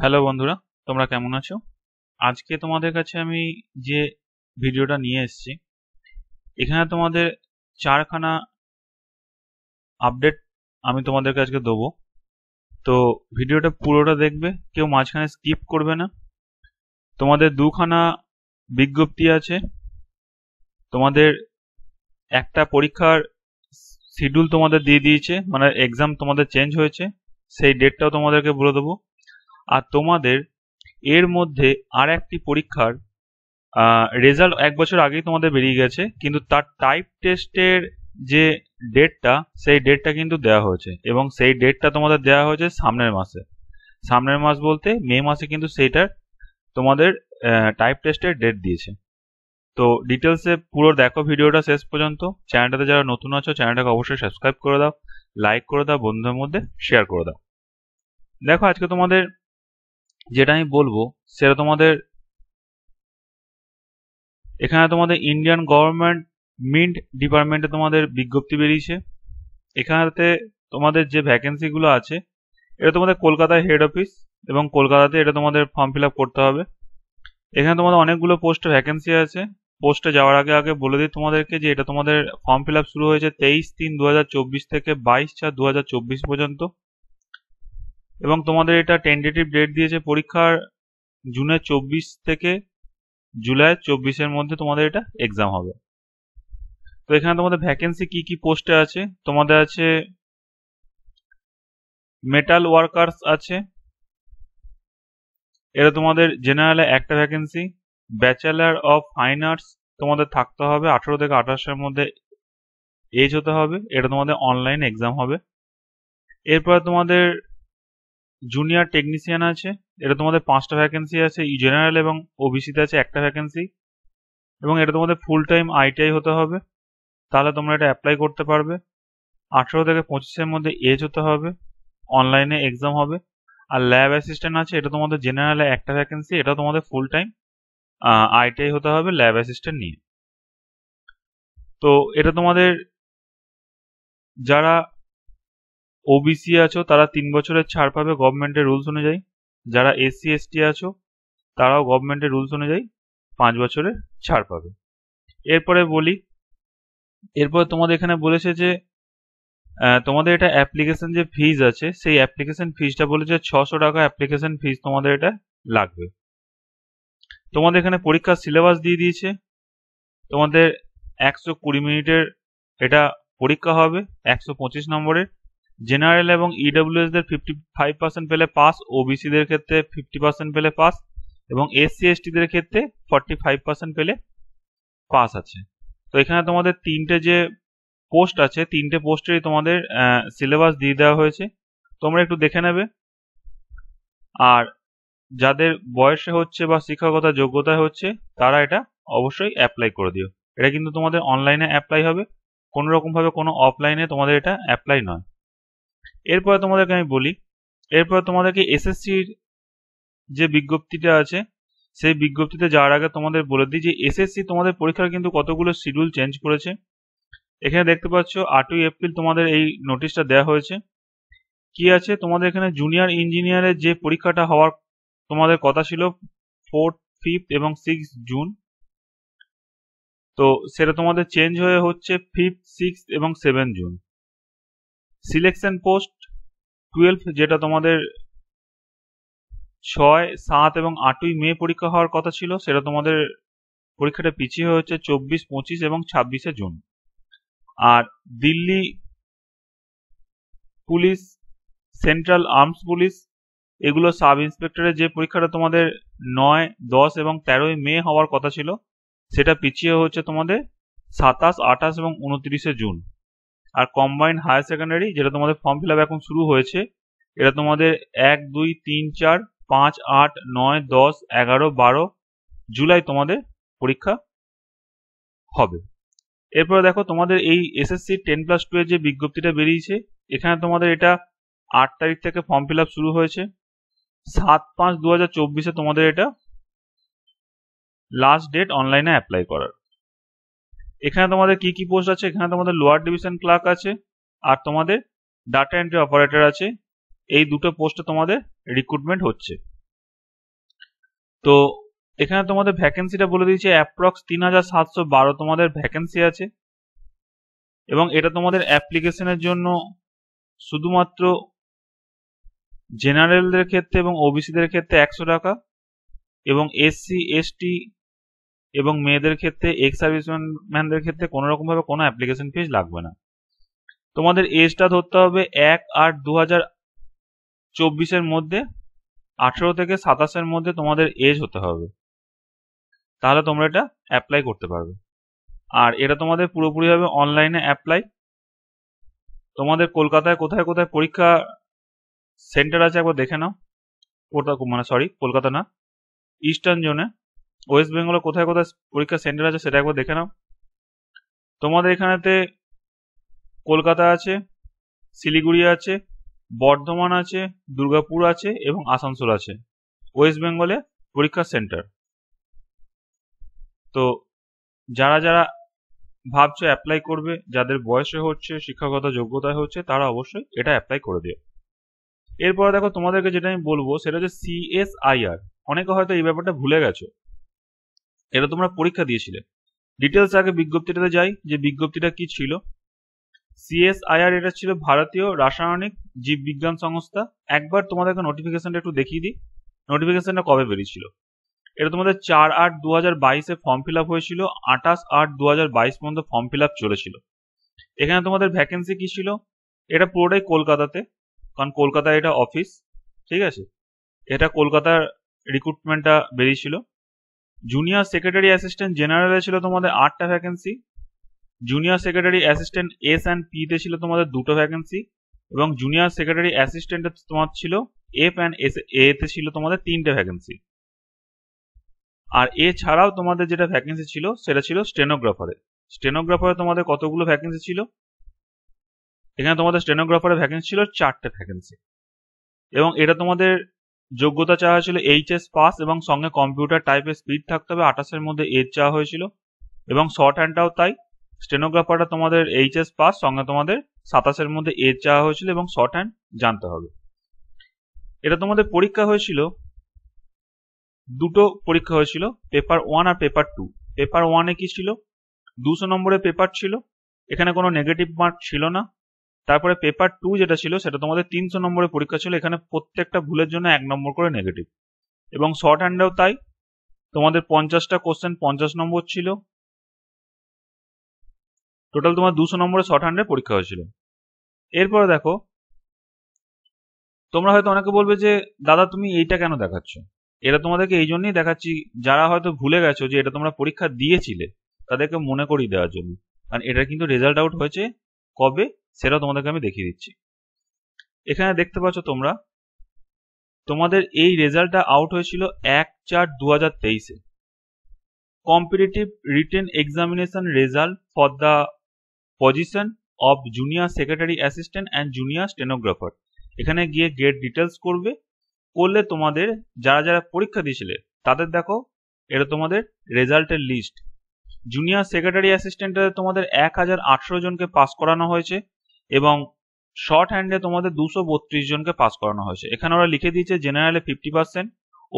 Hello বন্ধুরা তোমরা কেমন আছো আজকে তোমাদের কাছে আমি যে ভিডিওটা নিয়ে এসেছি এখানে তোমাদের চারখানা আপডেট আমি তোমাদেরকে আজকে দেবো তো ভিডিওটা পুরোটা দেখবে কেউ মাঝখানে স্কিপ করবে না তোমাদের দুখানা বিজ্ঞপ্তি আছে তোমাদের একটা পরীক্ষার শিডিউল তোমাদের দিয়ে দিয়েছে মানে এক্সাম তোমাদের চেঞ্জ হয়েছে সেই ডেটটাও তোমাদেরকে বলে দেবো আর তোমাদের এর মধ্যে আর একটি পরীক্ষার রেজাল্ট এক বছর আগেই তোমাদের বেরিয়ে গেছে কিন্তু তার টাইপ টেস্টের যে ডেটটা সেই ডেটটা কিন্তু দেওয়া হয়েছে এবং সেই ডেটটা তোমাদের দেওয়া হয়েছে সামনের মাসে সামনের মাস বলতে মে মাসে কিন্তু সেইটার তোমাদের টাইপ টেস্টের ডেট দিয়েছে তো ডিটেলসে পুরো দেখো ভিডিওটা শেষ পর্যন্ত চ্যানেলটাতে যারা নতুন আছো চ্যানেলটাকে অবশ্যই সাবস্ক্রাইব করে দাও লাইক করে দাও বন্ধুদের মধ্যে শেয়ার করে দাও দেখো আজকে তোমাদের যেটা আমি বলবো সেটা তোমাদের এখানে তোমাদের ইন্ডিয়ান গভর্নমেন্ট মিন্ট ডিপার্টমেন্টে তোমাদের বিজ্ঞপ্তি বেরিয়েছে এখানেতে তোমাদের যে ভ্যাকেন্সিগুলো আছে এটা তোমাদের কলকাতায় হেড অফিস এবং কলকাতাতে এটা তোমাদের ফর্ম ফিল আপ করতে হবে এখানে তোমাদের অনেকগুলো পোস্টে ভ্যাকেন্সি আছে পোস্টে যাওয়ার আগে আগে বলে দিই তোমাদেরকে যে এটা তোমাদের ফর্ম ফিল আপ শুরু হয়েছে তেইশ তিন দু থেকে বাইশ চার দু পর্যন্ত এবং তোমাদের এটা টেন্ডেটিভ ডেট দিয়েছে পরীক্ষার জুনের চব্বিশ থেকে জুলাই চব্বিশের মধ্যে তোমাদের এটা এক্সাম হবে তো এখানে তোমাদের ভ্যাকেন্সি কি কি পোস্টে আছে তোমাদের আছে মেটাল ওয়ার্কার্স আছে এটা তোমাদের জেনারেলে একটা vacancy bachelor of fine arts তোমাদের থাকতে হবে আঠেরো থেকে আঠাশের মধ্যে এজ হতে হবে এটা তোমাদের অনলাইন এক্সাম হবে এরপর তোমাদের জুনিয়র টেকনিশিয়ান আছে এটা তোমাদের পাঁচটা ভ্যাকেন্সি আছে ই জেনারেল এবং ওবিসিতে আছে একটা ভ্যাকেন্সি এবং এটা তোমাদের ফুল টাইম আইটিআই হতে হবে তাহলে তোমরা এটা অ্যাপ্লাই করতে পারবে আঠেরো থেকে পঁচিশের মধ্যে এজ হতে হবে অনলাইনে এক্সাম হবে আর ল্যাব অ্যাসিস্ট্যান্ট আছে এটা তোমাদের জেনারেলে একটা ভ্যাকেন্সি এটা তোমাদের ফুল টাইম আইটিআই হতে হবে ল্যাব অ্যাসিস্ট্যান্ট নিয়ে তো এটা তোমাদের যারা ওবিসি আছো তারা তিন বছরের ছাড় পাবে গভর্নমেন্টের রুলস অনুযায়ী যারা এসসি এসটি আছো তারাও গভর্নমেন্টের রুলস অনুযায়ী পাঁচ বছরের ছাড় পাবে এরপরে বলি এরপরে তোমাদের এখানে বলেছে যে তোমাদের এটা অ্যাপ্লিকেশন যে ফিজ আছে সেই অ্যাপ্লিকেশন ফিজটা বলেছে ছশো টাকা অ্যাপ্লিকেশন ফিজ তোমাদের এটা লাগবে তোমাদের এখানে পরীক্ষার সিলেবাস দিয়ে দিয়েছে তোমাদের একশো কুড়ি মিনিটের এটা পরীক্ষা হবে একশো পঁচিশ নম্বরের জেনারেল এবং ইডব্লিউএস e দের ফিফটি ফাইভ পার্সেন্ট পেলে পাস ওবিসিদের ক্ষেত্রে ফিফটি পার্সেন্ট পেলে পাস এবং এসসি এসটিদের ক্ষেত্রে ফর্টি ফাইভ পার্সেন্ট পেলে পাস আছে তো এখানে তোমাদের তিনটে যে পোস্ট আছে তিনটে পোস্টেরই তোমাদের সিলেবাস দিয়ে দেওয়া হয়েছে তোমরা একটু দেখে নেবে আর যাদের বয়সে হচ্ছে বা শিক্ষাগত যোগ্যতা হচ্ছে তারা এটা অবশ্যই অ্যাপ্লাই করে দিও এটা কিন্তু তোমাদের অনলাইনে অ্যাপ্লাই হবে কোনো রকমভাবে কোনো অফলাইনে তোমাদের এটা অ্যাপ্লাই নয় এরপর তোমাদেরকে আমি বলি এরপর তোমাদেরকে এসএসসির যে বিজ্ঞপ্তিটা আছে সেই বিজ্ঞপ্তিতে যাওয়ার আগে তোমাদের বলে দিই যে এসএসসি তোমাদের পরীক্ষার কিন্তু কতগুলো শিডিউল চেঞ্জ করেছে এখানে দেখতে পাচ্ছ আটই এপ্রিল তোমাদের এই নোটিশটা দেওয়া হয়েছে কি আছে তোমাদের এখানে জুনিয়র ইঞ্জিনিয়ারের যে পরীক্ষাটা হওয়ার তোমাদের কথা ছিল ফোর্থ ফিফথ এবং সিক্স জুন তো সেটা তোমাদের চেঞ্জ হয়ে হচ্ছে ফিফথ সিক্স এবং seven June selection post twelve যেটা তোমাদের ছয় সাত এবং আটই মে পরীক্ষা হওয়ার কথা ছিল সেটা তোমাদের পরীক্ষাটা পিছিয়ে হয়েছে চব্বিশ পঁচিশ এবং ছাব্বিশে জুন আর Delhi police central arms police এগুলো সাব ইন্সপেক্টরের যে পরীক্ষাটা তোমাদের নয় দশ এবং তেরোই মে হওয়ার কথা ছিল সেটা পিছিয়ে হচ্ছে তোমাদের সাতাশ আঠাশ এবং উনত্রিশে জুন আর কম্বাইন হায়ার সেকেন্ডারি যেটা তোমাদের ফর্ম ফিল এখন শুরু হয়েছে এটা তোমাদের এক দুই তিন চার পাঁচ আট নয় দশ এগারো বারো জুলাই তোমাদের পরীক্ষা হবে এরপরে দেখো তোমাদের এই এসএসসি টেন প্লাস টু এর যে বিজ্ঞপ্তিটা বেরিয়েছে এখানে তোমাদের এটা আট তারিখ থেকে ফর্ম ফিল শুরু হয়েছে সাত পাঁচ দু হাজার চব্বিশে তোমাদের এটা লাস্ট ডেট অনলাইনে অ্যাপ্লাই করার এখানে তোমাদের কি কি পোস্ট আছে এখানে তোমাদের লোয়ার ডিভিশন ক্লার্ক আছে আর তোমাদের ডাটা এন্ট্রি অপারেটর আছে এই দুটো পোস্টে তোমাদের রিক্রুটমেন্ট হচ্ছে তো এখানে তোমাদের ভ্যাকেন্সিটা বলে দিয়েছে অ্যাপ্রক্স তিন হাজার সাতশো বারো তোমাদের ভ্যাকেন্সি আছে এবং এটা তোমাদের অ্যাপ্লিকেশনের জন্য শুধুমাত্র জেনারেলদের ক্ষেত্রে এবং ওবিসিদের ক্ষেত্রে একশো টাকা এবং এসসি এসটি এবং মেয়েদের ক্ষেত্রে এক্স সার্ভিসম্যানদের ক্ষেত্রে কোনো রকমভাবে কোনো অ্যাপ্লিকেশন ফিজ লাগবে না তোমাদের এজটা ধরতে হবে এক আট দু হাজার চব্বিশের মধ্যে আঠেরো থেকে সাতাশের মধ্যে তোমাদের এজ হতে হবে তাহলে তোমরা এটা অ্যাপ্লাই করতে পারবে আর এটা তোমাদের পুরোপুরি হবে অনলাইনে অ্যাপ্লাই তোমাদের কলকাতায় কোথায় কোথায় পরীক্ষা সেন্টার আছে একবার দেখে নাও কোথাও মানে সরি কলকাতা না ইস্টার্ন জোনে ওয়েস্ট বেঙ্গলে কোথায় কোথায় পরীক্ষা সেন্টার আছে সেটা একবার দেখে নাও তোমাদের এখানেতে কলকাতা আছে শিলিগুড়ি আছে বর্ধমান আছে দুর্গাপুর আছে এবং আসানসোল আছে ওয়েস্ট বেঙ্গলে পরীক্ষা সেন্টার তো যারা যারা ভাবছো অ্যাপ্লাই করবে যাদের বয়সে হচ্ছে শিক্ষাগত যোগ্যতায় হচ্ছে তারা অবশ্যই এটা অ্যাপ্লাই করে দিও এরপরে দেখো তোমাদেরকে যেটা আমি বলবো সেটা হচ্ছে সিএসআইআর অনেকে হয়তো এই ব্যাপারটা ভুলে গেছো এটা তোমরা পরীক্ষা দিয়েছিলে ডিটেলস আগে বিজ্ঞপ্তিটাতে যাই যে বিজ্ঞপ্তিটা কি ছিল সিএসআইআর এটা ছিল ভারতীয় রাসায়নিক জীববিজ্ঞান সংস্থা একবার তোমাদেরকে নোটিফিকেশনটা একটু দেখিয়ে দিই নোটিফিকেশনটা কবে বেরিয়েছিল এটা তোমাদের চার আট দু হাজার বাইশে ফর্ম ফিল আপ হয়েছিল আঠাশ আট দু হাজার বাইশ পর্যন্ত ফর্ম ফিল আপ চলেছিল এখানে তোমাদের ভ্যাকেন্সি কি ছিল এটা পুরোটাই কলকাতাতে কারণ কলকাতায় এটা অফিস ঠিক আছে এটা কলকাতার রিক্রুটমেন্টটা বেরিয়েছিল জুনিয়র সেক্রেটারি অ্যাসিস্ট্যান্ট জেনারেলে ছিল তোমাদের আটটা vacancy junior secretary assistant S and পিতে ছিল তোমাদের দুটো ভ্যাকেন্সি এবং জুনিয়র সেক্রেটারি অ্যাসিস্ট্যান্টে তোমার ছিল এফ অ্যান্ড এস এতে ছিল তোমাদের তিনটে ভ্যাকেন্সি আর এছাড়াও তোমাদের যেটা ভ্যাকেন্সি ছিল সেটা ছিল স্টেনোগ্রাফারে স্টেনোগ্রাফারে তোমাদের কতগুলো ভ্যাকেন্সি ছিল এখানে তোমাদের স্টেনোগ্রাফারে ভ্যাকেন্সি ছিল চারটে ভ্যাকেন্সি এবং এটা তোমাদের যোগ্যতা চাওয়া হয়েছিল এইচএস পাস এবং সঙ্গে কম্পিউটার টাইপের স্পিড থাকতে হবে আঠাশের মধ্যে এজ চাওয়া হয়েছিল এবং শর্ট হ্যান্ডটাও তাই স্টেনোগ্রাফারটা তোমাদের এইচ এস পাস সঙ্গে তোমাদের সাতাশের মধ্যে এজ চাওয়া হয়েছিল এবং শর্ট হ্যান্ড জানতে হবে এটা তোমাদের পরীক্ষা হয়েছিল দুটো পরীক্ষা হয়েছিল পেপার ওয়ান আর পেপার টু পেপার ওয়ানে কি ছিল দুশো নম্বরের পেপার ছিল এখানে কোনো নেগেটিভ মার্ক ছিল না তারপরে পেপার টু যেটা ছিল সেটা তোমাদের তিনশো নম্বরের পরীক্ষা ছিল এখানে প্রত্যেকটা ভুলের জন্য এক নম্বর করে নেগেটিভ এবং শর্ট হ্যান্ডেও তাই তোমাদের পঞ্চাশটা কোশ্চেন পঞ্চাশ নম্বর ছিল টোটাল তোমার দুশো নম্বরের শর্ট হ্যান্ডে পরীক্ষা হয়েছিল এরপরে দেখো তোমরা হয়তো অনেকে বলবে যে দাদা তুমি এইটা কেন দেখাচ্ছ এটা তোমাদেরকে এই জন্যই দেখাচ্ছি যারা হয়তো ভুলে গেছো যে এটা তোমরা পরীক্ষা দিয়েছিলে তাদেরকে মনে করিয়ে দেওয়ার জন্য কারণ এটা কিন্তু রেজাল্ট আউট হয়েছে কবে সেটা তোমাদেরকে আমি দেখিয়ে দিচ্ছি এখানে দেখতে পাচ্ছ তোমরা তোমাদের এই রেজাল্টটা আউট হয়েছিল এক চার দু হাজার তেইশে competitive written examination result for the position of junior secretary assistant and junior stenographer এখানে গিয়ে গেট ডিটেলস করবে করলে তোমাদের যারা যারা পরীক্ষা দিয়েছিলে তাদের দেখো এটা তোমাদের রেজাল্টের লিস্ট জুনিয়র সেক্রেটারি অ্যাসিস্ট্যান্টে তোমাদের এক হাজার আটশো জনকে পাস করানো হয়েছে এবং শর্ট হ্যান্ডে তোমাদের দুশো বত্রিশ জনকে পাস করানো হয়েছে এখানে ওরা লিখে দিয়েছে জেনারেলে fifty percent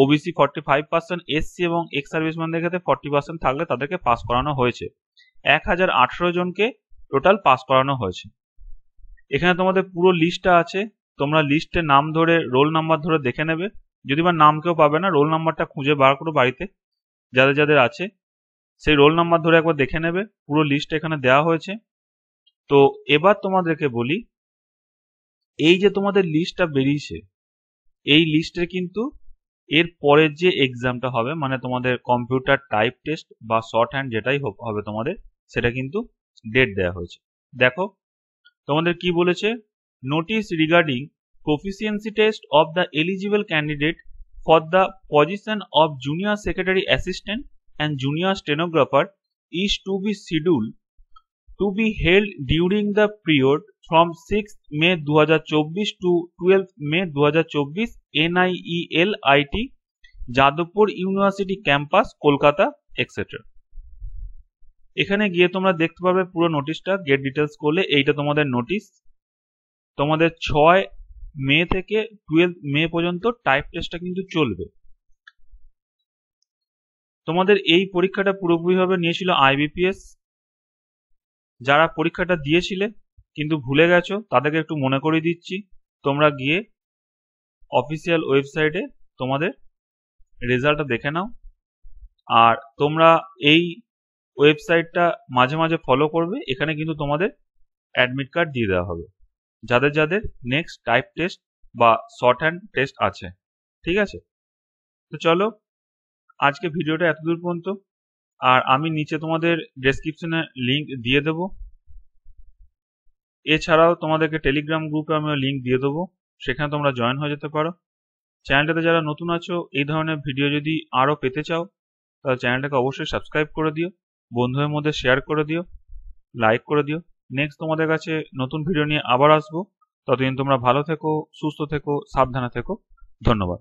OBC forty five percent SC এবং এক্স সার্ভিসম্যানদের ক্ষেত্রে ফর্টি পার্সেন্ট থাকলে তাদেরকে পাস করানো হয়েছে এক হাজার আটশো জনকে টোটাল পাস করানো হয়েছে এখানে তোমাদের পুরো লিস্টটা আছে তোমরা লিস্টে নাম ধরে রোল নাম্বার ধরে দেখে নেবে যদি বা নাম কেউ পাবে না রোল নাম্বারটা খুঁজে বার করো বাড়িতে যাদের যাদের আছে সেই রোল নাম্বার ধরে একবার দেখে নেবে পুরো লিস্ট এখানে দেওয়া হয়েছে তো এবার তোমাদেরকে বলি এই যে তোমাদের লিস্টটা বেরিয়েছে এই লিস্টের কিন্তু এর পরের যে এক্সামটা হবে মানে তোমাদের কম্পিউটার টাইপ টেস্ট বা শর্ট হ্যান্ড যেটাই হবে তোমাদের সেটা কিন্তু ডেট দেওয়া হয়েছে দেখো তোমাদের কি বলেছে notice regarding proficiency test of the eligible candidate for the position of junior secretary assistant and junior stenographer is to be scheduled to be held during the period from 6th May 2024 to 12th May 2024 NIELIT Jadavpur University Campus Kolkata etc. এখানে গিয়ে তোমরা দেখতে পাবে পুরো নোটিশটা gate details করলে এইটা তোমাদের নোটিশ তোমাদের ছয় মে থেকে টুয়েলভ মে পর্যন্ত টাইপ টেস্টটা কিন্তু চলবে তোমাদের এই পরীক্ষাটা পুরোপুরিভাবে নিয়েছিল আইবিপিএস যারা পরীক্ষাটা দিয়েছিলে কিন্তু ভুলে গেছো তাদেরকে একটু মনে করে দিচ্ছি তোমরা গিয়ে অফিসিয়াল ওয়েবসাইটে তোমাদের রেজাল্টটা দেখে নাও আর তোমরা এই ওয়েবসাইটটা মাঝে মাঝে ফলো করবে এখানে কিন্তু তোমাদের অ্যাডমিট কার্ড দিয়ে দেওয়া হবে যাদের যাদের নেক্সট টাইপ টেস্ট বা শর্ট হ্যান্ড টেস্ট আছে ঠিক আছে তো চলো আজকে ভিডিওটা এতদূর পর্যন্ত আর আমি নিচে তোমাদের ডেসক্রিপশনে লিঙ্ক দিয়ে দেব এছাড়াও তোমাদেরকে টেলিগ্রাম গ্রুপে আমি লিঙ্ক দিয়ে দেবো সেখানে তোমরা জয়েন হয়ে যেতে পারো চ্যানেলটাতে যারা নতুন আছো এই ধরনের ভিডিও যদি আরও পেতে চাও তাহলে চ্যানেলটাকে অবশ্যই সাবস্ক্রাইব করে দিও বন্ধুদের মধ্যে শেয়ার করে দিও লাইক করে দিও নেক্সট তোমাদের কাছে নতুন ভিডিও নিয়ে আবার আসবো ততদিন তোমরা ভালো থেকো সুস্থ থেকো সাবধানে থেকো ধন্যবাদ